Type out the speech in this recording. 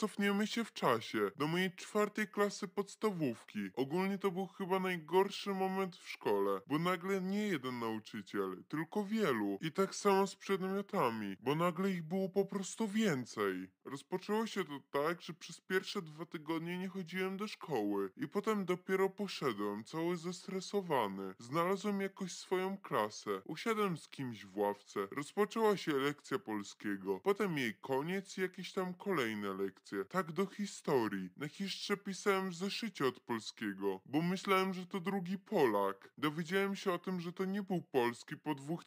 cofniemy się w czasie, do mojej czwartej klasy podstawówki. Ogólnie to był chyba najgorszy moment w szkole, bo nagle nie jeden nauczyciel, tylko wielu. I tak samo z przedmiotami, bo nagle ich było po prostu więcej. Rozpoczęło się to tak, że przez pierwsze dwa tygodnie nie chodziłem do szkoły i potem dopiero poszedłem, cały zestresowany. Znalazłem jakoś swoją klasę, usiadłem z kimś w ławce, rozpoczęła się lekcja polskiego, potem jej koniec i jakieś tam kolejne lekcje lekcje. Tak do historii. Na hiszcze pisałem w zeszycie od polskiego, bo myślałem, że to drugi Polak. Dowiedziałem się o tym, że to nie był polski po dwóch